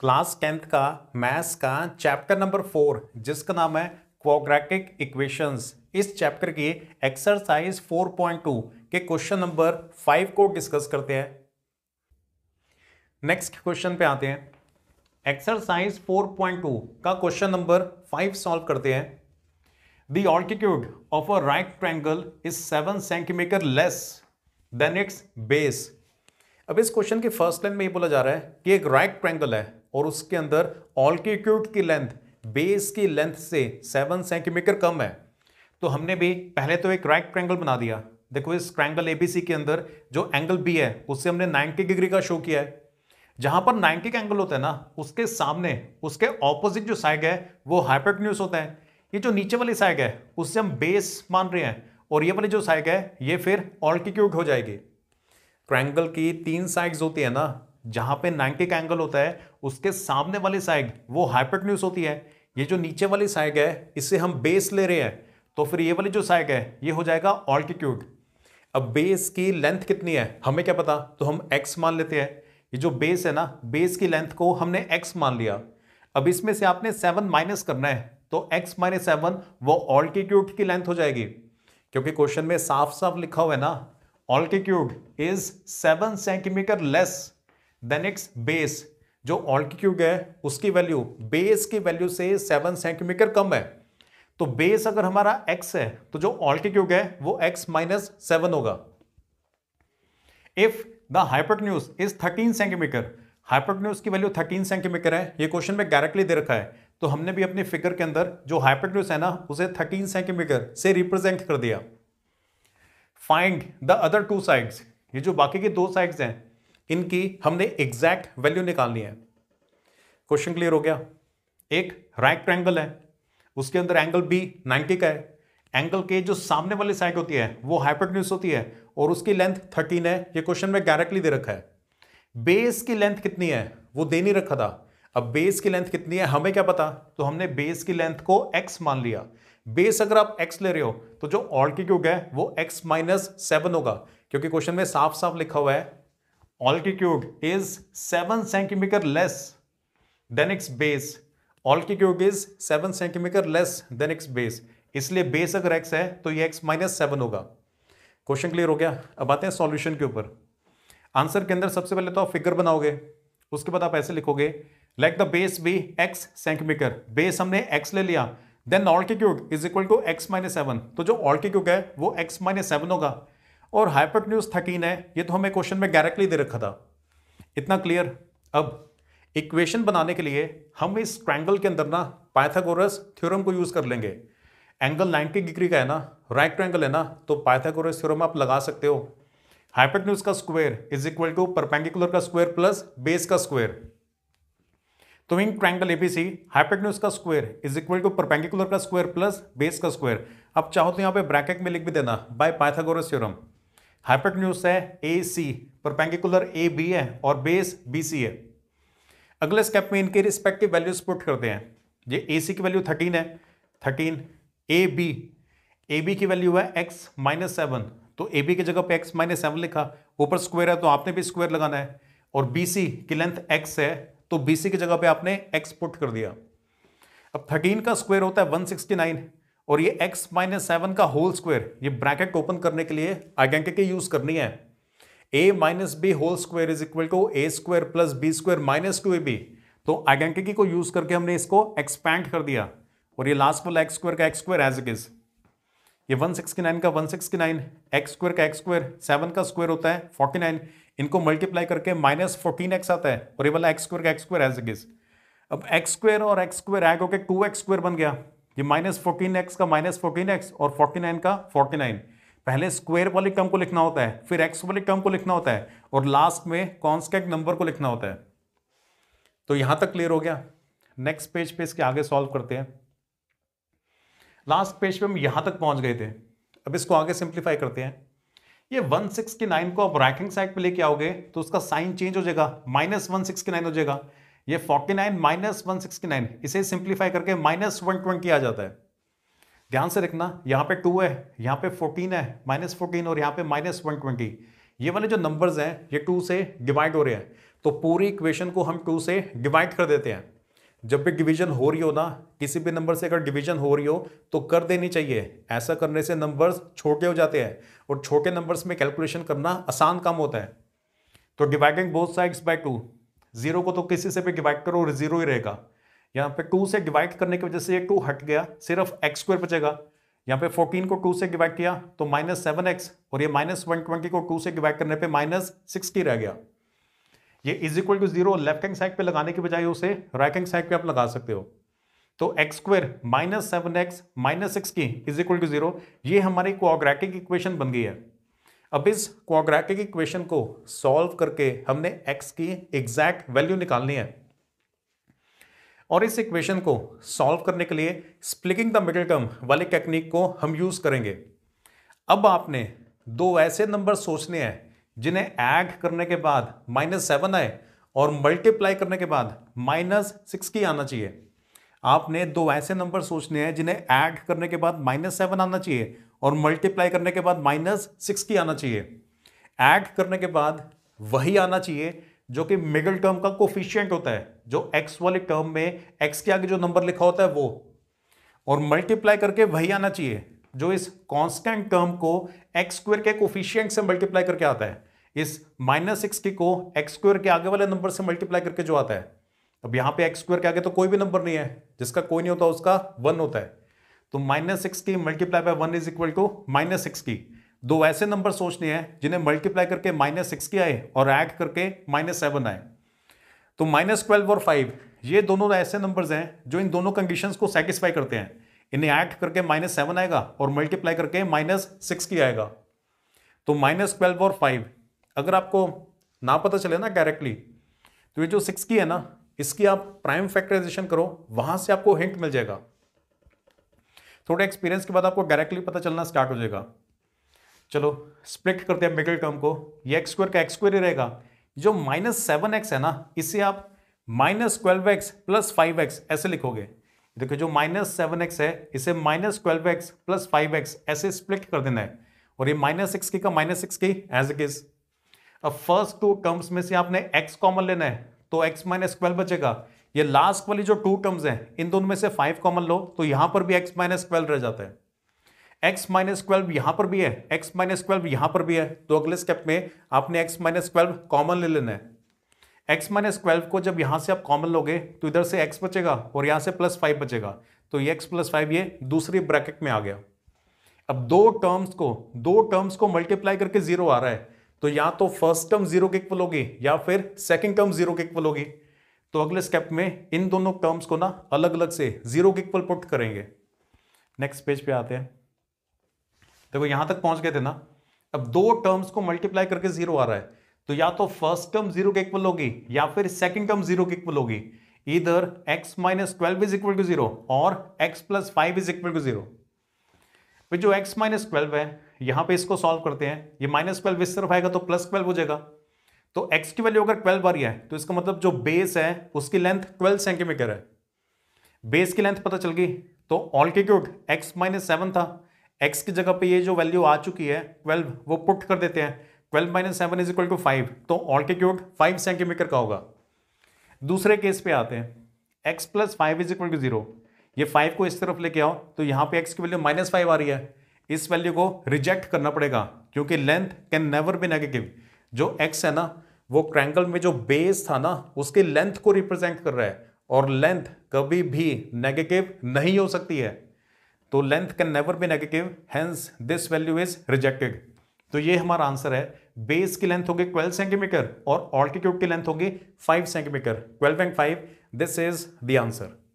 class tenth का maths का chapter number four जिसका नाम है क्वोग्रेटिक इक्वेशंस इस चैप्टर की एक्सरसाइज 4.2 के क्वेश्चन नंबर फाइव को डिस्कस करते हैं नेक्स्ट क्वेश्चन पे आते हैं एक्सरसाइज 4.2 का क्वेश्चन नंबर फाइव सॉल्व करते हैं the altitude of a right triangle is seven centimetre less than its base अब इस क्वेश्चन के फर्स्ट लाइन में ये बोला जा रहा है कि एक राइट ट्रैंगल है और उसके अंदर ऑल्टीट्यूड की लेंथ बेस की लेंथ से सेवन सेंटीमीटर कम है तो हमने भी पहले तो एक राइट ट्रैंगल बना दिया देखो इस बी एबीसी के अंदर जो एंगल बी है उससे हमने 90 डिग्री का शो किया है जहां पर 90 का एंगल होता है ना उसके सामने उसके ऑपोजिट जो साइड है वो हाइपेटन्यूस होता है ये जो नीचे वाली साइड है उससे हम बेस मान रहे हैं और ये वाली जो साइड है ये फिर ऑल्टीट्यूड हो जाएगी ट्रैंगल की तीन साइड्स होती है ना जहां पे 90 का एंगल होता है उसके सामने वाली साइड वो हाइपेट होती है ये जो नीचे वाली साइड है इससे हम बेस ले रहे हैं तो फिर ये वाली जो साइड है ये हो जाएगा ऑल्टीट्यूड अब बेस की लेंथ कितनी है हमें क्या पता तो हम एक्स मान लेते हैं ये जो बेस है ना बेस की लेंथ को हमने एक्स मान लिया अब इसमें से आपने सेवन माइनस करना है तो एक्स माइनस सेवन वो ऑल्टीट्यूड की लेंथ हो जाएगी क्योंकि क्वेश्चन में साफ साफ लिखा हुआ है ना altitude is seven centimetre less than its base जो ऑल्टीट्यूड है उसकी वैल्यू बेस की वैल्यू से सेवन सेंटीमीटर कम है तो बेस अगर हमारा एक्स है तो जो ऑल्टीट्यूड है वो एक्स माइनस सेवन होगा if the hypotenuse is thirteen centimetre न्यूज की वैल्यू थर्टीन सेंटीमीटर है ये क्वेश्चन में डायरेक्टली दे रखा है तो हमने भी अपनी फिगर के अंदर जो हाइपोटन्यूज है ना उसे थर्टीन सेंटीमीटर से रिप्रेजेंट कर दिया find the other two sides ये जो बाकी के दो साइड्स हैं इनकी हमने एग्जैक्ट वैल्यू निकालनी है क्वेश्चन क्लियर हो गया एक राइट ट्रैंगल है उसके अंदर एंगल बी 90 का है एंगल के जो सामने वाली साइड होती है वो हाइपोटेन्यूस होती है और उसकी लेंथ 13 है ये क्वेश्चन में डायरेक्टली दे रखा है बेस की लेंथ कितनी है वो दे नहीं रखा था अब बेस की लेंथ कितनी है हमें क्या पता तो हमने बेस की लेंथ को एक्स मान लिया बेस अगर आप एक्स ले रहे हो तो जो ऑल्टीट्यूड है वो एक्स माइनस सेवन होगा क्योंकि क्वेश्चन में साफ साफ लिखा हुआ है altitude is 7 centimeter less than its base altitude is 7 centimetre less than its base इसलिए बेस अगर x है तो ये x माइनस सेवन होगा क्वेश्चन क्लियर हो गया अब आते हैं सॉल्यूशन के ऊपर आंसर के अंदर सबसे पहले तो आप फिगर बनाओगे उसके बाद आप ऐसे लिखोगे like the base be x centimetre base हमने x ले लिया then altitude is equal to x minus seven तो जो ऑल्टीट्यूड है वो x माइनस सेवन होगा और न्यूज थर्टीन है ये तो हमें क्वेश्चन में डायरेक्टली दे रखा था इतना क्लियर अब इक्वेशन बनाने के लिए हम इस ट्रैंगल के अंदर ना पाइथागोरस थ्योरम को यूज़ कर लेंगे एंगल 90 डिग्री का है ना राइट ट्रैंगल है ना तो पाइथागोरस थ्योरम आप लगा सकते हो हाइपरटन्यूज का square is equal to perpendicular का स्क्वेयर प्लस बेस का स्क्वेयर तो इन ट्रायंगल एबीसी हाइपरटन्यूज का square is equal to perpendicular का स्क्वेयर प्लस बेस का स्क्वेयर आप चाहो तो यहाँ पे ब्रैकेट में लिख भी देना बाय पाइथागोरस थ्योरम हाइपरटन्यूस है ए सी परपेंडिकुलर ए बी है और बेस बी सी है अगले स्टेप में इनके रिस्पेक्टिव वैल्यूज पुट करते हैं ये ए सी की वैल्यू थर्टीन है thirteen A B A B की वैल्यू है एक्स माइनस सेवन तो ए बी की जगह पे एक्स माइनस सेवन लिखा ऊपर स्क्वायर है तो आपने भी स्क्वायर लगाना है और बी सी की लेंथ एक्स है तो बी सी की जगह पे आपने एक्स पुट कर दिया अब थर्टीन का स्क्वायर होता है वन सिक्सटी नाइन और ये x माइनस सेवन का होल स्क्वायर ये ब्रैकेट ओपन करने के लिए आइडेंटिटी यूज करनी है a minus B whole square is equal to A square plus B square minus two A B तो आइडेंटिटी को यूज करके हमने इसको एक्सपैंड कर दिया और ये लास्ट वाला एक्स स्क्वायर का x square as it is ये 169 का 169 एक्स स्क्वायर का एक्स स्क्वायर सेवन का स्क्वायर होता है 49 इनको मल्टीप्लाई करके माइनस फोर्टीन एक्स आता है और ये वाला एक्स स्क्वायर का x square as it is अब एक्स स्क्वायर और एक्स स्क्वायर एड होकर टू एक्स स्क्वायर बन गया ये माइनस फोर्टीन एक्स का माइनस फोर्टीन एक्स और फोर्टी नाइन का फोर्टी नाइन पहले स्क्वेयर वाले टर्म को लिखना होता है फिर एक्स वाले टर्म को लिखना होता है और लास्ट में कॉन्स्टेंट नंबर को लिखना होता है तो यहां तक क्लियर हो गया नेक्स्ट पेज पे इसके आगे सॉल्व करते हैं लास्ट पेज पे हम यहां तक पहुंच गए थे अब इसको आगे सिंप्लीफाई करते हैं ये वन सिक्स के नाइन को आप राइटिंग साइड पे लेके आओगे तो उसका साइन चेंज हो जाएगा माइनस वन सिक्स के नाइन हो जाएगा ये 49 नाइन माइनस वन इसे सिंप्लीफाई करके माइनस वन ट्वेंटी आ जाता है ध्यान से रखना यहाँ पे टू है यहाँ पे फोर्टीन है माइनस फोर्टीन और यहाँ पे माइनस वन ट्वेंटी ये वाले जो नंबर्स हैं ये टू से डिवाइड हो रहे हैं तो पूरी इक्वेशन को हम टू से डिवाइड कर देते हैं जब भी डिवीजन हो रही हो ना किसी भी नंबर से अगर डिवीजन हो रही हो तो कर देनी चाहिए ऐसा करने से नंबर्स छोटे हो जाते हैं और छोटे नंबर्स में कैलकुलेशन करना आसान काम होता है तो dividing both sides by two zero को तो किसी से भी डिवाइड करो और जीरो ही रहेगा यहाँ पे टू से डिवाइड करने की वजह से ये टू हट गया सिर्फ एक्स स्क्वायर बचेगा यहाँ पे फोर्टीन को टू से डिवाइड किया तो माइनस सेवन एक्स और ये माइनस वन ट्वेंटी को टू से डिवाइड करने पे माइनस सिक्सटी रह गया ये is equal to zero left hand side पे लगाने की बजाय उसे राइट हैंड साइड पे आप लगा सकते हो तो x square minus seven x minus sixty is equal to zero हमारी कोऑग्रेटिक इक्वेशन बन गई है अब इस क्वाग्रेटिक इक्वेशन को सॉल्व करके हमने एक्स की एग्जैक्ट वैल्यू निकालनी है और इस इक्वेशन को सॉल्व करने के लिए स्प्लिकिंग द मिडिल टर्म वाली टेक्निक को हम यूज करेंगे अब आपने दो ऐसे नंबर सोचने हैं जिन्हें ऐड करने के बाद माइनस सेवन आए और मल्टीप्लाई करने के बाद माइनस सिक्स की आना चाहिए आपने दो ऐसे नंबर सोचने हैं जिन्हें ऐड करने के बाद माइनस सेवन आना चाहिए और मल्टीप्लाई करने के बाद माइनस सिक्स की आना चाहिए ऐड करने के बाद वही आना चाहिए जो कि मिडल टर्म का कोफिशियंट होता है जो एक्स वाले टर्म में एक्स के आगे जो नंबर लिखा होता है वो और मल्टीप्लाई करके वही आना चाहिए जो इस कांस्टेंट टर्म को एक्स स्क्वेयर के कोफिशियंट से मल्टीप्लाई करके आता है इस माइनस सिक्स की को एक्स स्क्वेयर के आगे वाले नंबर से मल्टीप्लाई करके जो आता है अब यहां पे एक्स स्क्वेयर के आगे तो कोई भी नंबर नहीं है जिसका कोई नहीं होता उसका वन होता है तो माइनस सिक्स की multiply by one is equal to minus six की दो ऐसे नंबर सोचने हैं जिन्हें मल्टीप्लाई करके माइनस सिक्स की आए और ऐड करके माइनस सेवन आए तो माइनस ट्वेल्व और फाइव ये दोनों ऐसे नंबर्स हैं जो इन दोनों कंडीशंस को सेटिस्फाई करते हैं इन्हें ऐड करके माइनस सेवन आएगा और मल्टीप्लाई करके माइनस सिक्स की आएगा तो माइनस ट्वेल्व और फाइव अगर आपको ना पता चले ना डायरेक्टली तो ये जो सिक्स की है ना इसकी आप प्राइम फैक्टराइजेशन करो वहां से आपको हिंट मिल जाएगा थोड़े एक्सपीरियंस के बाद आपको डायरेक्टली पता चलना स्टार्ट हो जाएगा चलो स्प्लिट करते हैं मिडिल टर्म को ये एक्स स्क्वायर का एक्स स्क्वायर ही रहेगा जो माइनस सेवन एक्स है ना इसे आप minus twelve x plus five x ऐसे लिखोगे देखो जो माइनस सेवन एक्स है इसे minus twelve x plus five x ऐसे स्प्लिट कर देना है और ये माइनस सिक्स की का माइनस सिक्स की एज इट इज अब फर्स्ट टू टर्म्स में से आपने एक्स कॉमन लेना है तो एक्स माइनस ट्वेल्व बचेगा ये लास्ट वाली जो टू टर्म्स हैं इन दोनों में से फाइव कॉमन लो तो यहां पर भी एक्स माइनस ट्वेल्व रह जाता है एक्स माइनस ट्वेल्व यहां पर भी है एक्स माइनस ट्वेल्व यहां पर भी है तो अगले स्टेप में आपने एक्स माइनस ट्वेल्व कॉमन ले लेना है एक्स माइनस ट्वेल्व को जब यहां से आप कॉमन लोगे तो इधर से एक्स बचेगा और यहां से प्लस फाइव बचेगा तो ये एक्स प्लस फाइव ये दूसरी ब्रैकेट में आ गया अब दो टर्म्स को दो टर्म्स को मल्टीप्लाई करके जीरो आ रहा है तो या तो फर्स्ट टर्म जीरो के इक्वल होगी या फिर सेकंड टर्म जीरो के इक्वल होगी तो अगले स्टेप में इन दोनों टर्म्स को ना अलग अलग से जीरो के इक्वल पुट करेंगे नेक्स्ट पेज पे आते हैं देखो यहां तक पहुंच गए थे ना अब दो टर्म्स को मल्टीप्लाई करके जीरो आ रहा है तो या तो फर्स्ट टर्म जीरो के इक्वल होगी या फिर सेकंड टर्म जीरो के इक्वल होगी इधर x minus twelve is equal to zero और x plus five is equal to zero जो x माइनस ट्वेल्व है यहां पे इसको सॉल्व करते हैं ये माइनस ट्वेल्व इस तरफ आएगा तो प्लस ट्वेल्व हो जाएगा तो एक्स की वैल्यू अगर ट्वेल्व आ रही है तो इसका मतलब जो बेस है उसकी लेंथ ट्वेल्व सेंटीमीटर है बेस की लेंथ पता चल गई तो क्यूट एक्स माइनस सेवन था एक्स की जगह पे ये जो वैल्यू आ चुकी है ट्वेल्व वो पुट कर देते हैं twelve minus seven is equal to five तो क्यूट फाइव सेंटीमीटर का होगा दूसरे केस पे आते हैं x plus five is equal to zero five को इस तरफ लेके आओ तो यहां पर एक्स की वैल्यू माइनस फाइव आ रही है इस वैल्यू को रिजेक्ट करना पड़ेगा क्योंकि length can never be negative जो एक्स है ना वो ट्रैंगल में जो बेस था ना उसकी लेंथ को रिप्रेजेंट कर रहा है और लेंथ कभी भी नेगेटिव नहीं हो सकती है तो length can never be negative hence this value is rejected तो ये हमारा आंसर है बेस की लेंथ होगी 12 सेंटीमीटर और ऑल्टीट्यूड की लेंथ होगी 5 centimetre 12.5 this is the answer